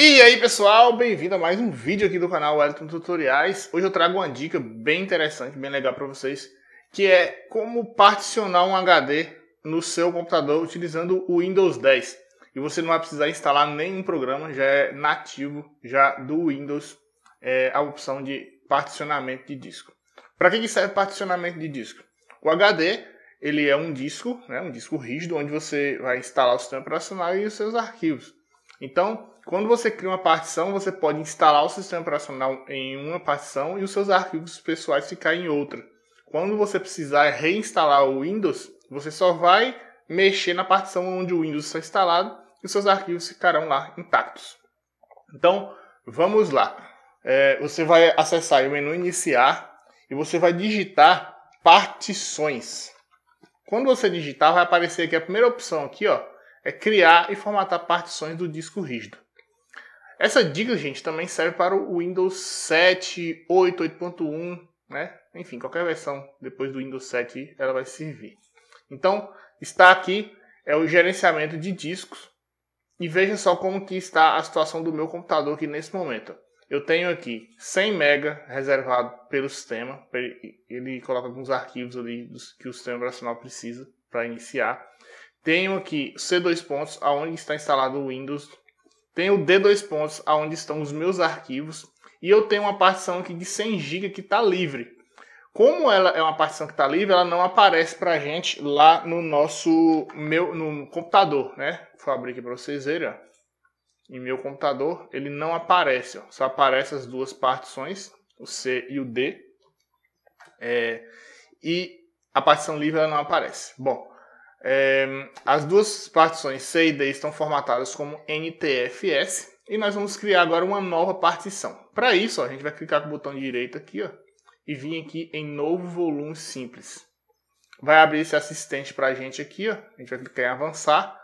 E aí pessoal, bem-vindo a mais um vídeo aqui do canal Wellington Tutoriais. Hoje eu trago uma dica bem interessante, bem legal para vocês, que é como particionar um HD no seu computador utilizando o Windows 10. E você não vai precisar instalar nenhum programa, já é nativo já do Windows é, a opção de particionamento de disco. Para que, que serve particionamento de disco? O HD ele é um disco, né, um disco rígido, onde você vai instalar o sistema operacional e os seus arquivos. Então, quando você cria uma partição, você pode instalar o sistema operacional em uma partição e os seus arquivos pessoais ficarem em outra. Quando você precisar reinstalar o Windows, você só vai mexer na partição onde o Windows está instalado e os seus arquivos ficarão lá intactos. Então, vamos lá. É, você vai acessar o menu iniciar e você vai digitar partições. Quando você digitar, vai aparecer aqui a primeira opção aqui, ó, é criar e formatar partições do disco rígido. Essa dica, gente, também serve para o Windows 7, 8, 8.1, né? Enfim, qualquer versão depois do Windows 7 ela vai servir. Então, está aqui é o gerenciamento de discos. E veja só como que está a situação do meu computador aqui nesse momento. Eu tenho aqui 100 MB reservado pelo sistema. Ele coloca alguns arquivos ali que o sistema operacional precisa para iniciar. Tenho aqui C dois pontos, aonde está instalado o Windows. Tenho D dois pontos, aonde estão os meus arquivos. E eu tenho uma partição aqui de 100 GB que está livre. Como ela é uma partição que está livre, ela não aparece para a gente lá no nosso meu no computador, né? Vou abrir aqui para vocês verem. Ó. Em meu computador ele não aparece, ó. só aparece as duas partições, o C e o D. É, e a partição livre ela não aparece. Bom, é, as duas partições C e D estão formatadas como NTFS e nós vamos criar agora uma nova partição. Para isso, ó, a gente vai clicar com o botão direito aqui ó, e vir aqui em Novo Volume Simples. Vai abrir esse assistente para a gente aqui, ó. a gente vai clicar em Avançar.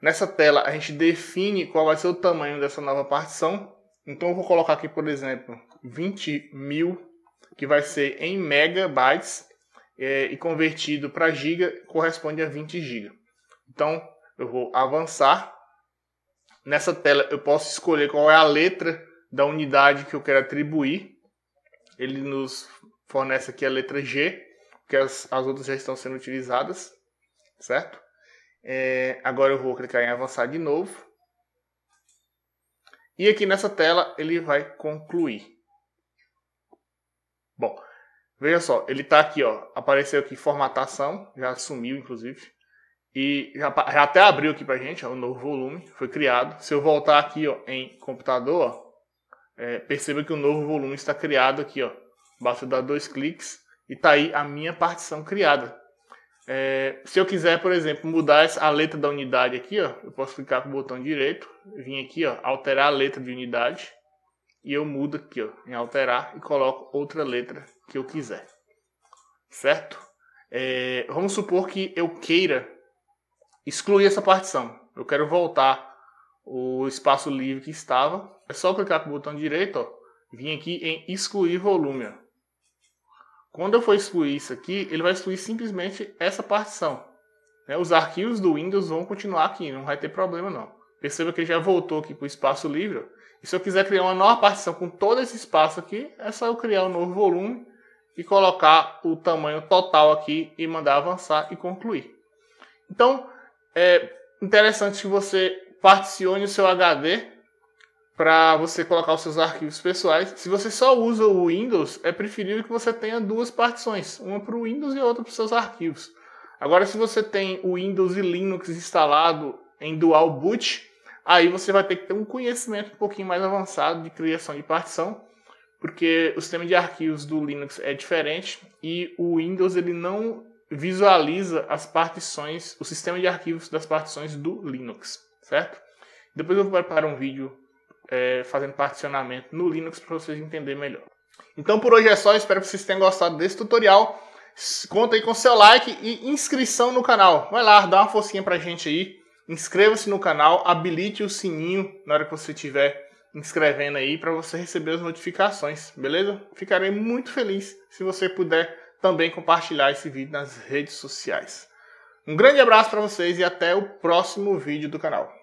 Nessa tela, a gente define qual vai ser o tamanho dessa nova partição. Então, eu vou colocar aqui, por exemplo, 20 mil, que vai ser em megabytes é, e convertido para giga corresponde a 20 giga. Então eu vou avançar. Nessa tela eu posso escolher qual é a letra da unidade que eu quero atribuir. Ele nos fornece aqui a letra G, porque as, as outras já estão sendo utilizadas, certo? É, agora eu vou clicar em avançar de novo. E aqui nessa tela ele vai concluir. Bom, Veja só, ele está aqui, ó. Apareceu aqui formatação, já sumiu, inclusive. E já, já até abriu aqui pra gente, ó, o novo volume, foi criado. Se eu voltar aqui, ó, em computador, ó, é, perceba que o novo volume está criado aqui, ó. Basta dar dois cliques e tá aí a minha partição criada. É, se eu quiser, por exemplo, mudar a letra da unidade aqui, ó, eu posso clicar com o botão direito, vim aqui, ó, alterar a letra de unidade e eu mudo aqui ó, em alterar e coloco outra letra que eu quiser. Certo? É, vamos supor que eu queira excluir essa partição. Eu quero voltar o espaço livre que estava. É só clicar com o botão direito, ó, vim aqui em excluir volume. Ó. Quando eu for excluir isso aqui, ele vai excluir simplesmente essa partição. Né? Os arquivos do Windows vão continuar aqui, não vai ter problema não. Perceba que ele já voltou aqui para o espaço livre. E se eu quiser criar uma nova partição com todo esse espaço aqui, é só eu criar um novo volume e colocar o tamanho total aqui e mandar avançar e concluir. Então, é interessante que você particione o seu HD para você colocar os seus arquivos pessoais. Se você só usa o Windows, é preferível que você tenha duas partições, uma para o Windows e outra para os seus arquivos. Agora, se você tem o Windows e Linux instalado em dual boot, Aí você vai ter que ter um conhecimento um pouquinho mais avançado de criação de partição, porque o sistema de arquivos do Linux é diferente e o Windows ele não visualiza as partições, o sistema de arquivos das partições do Linux, certo? Depois eu vou preparar um vídeo é, fazendo particionamento no Linux para vocês entenderem melhor. Então por hoje é só, espero que vocês tenham gostado desse tutorial. Conta aí com seu like e inscrição no canal. Vai lá, dá uma forcinha pra gente aí. Inscreva-se no canal, habilite o sininho na hora que você estiver inscrevendo aí para você receber as notificações, beleza? Ficarei muito feliz se você puder também compartilhar esse vídeo nas redes sociais. Um grande abraço para vocês e até o próximo vídeo do canal.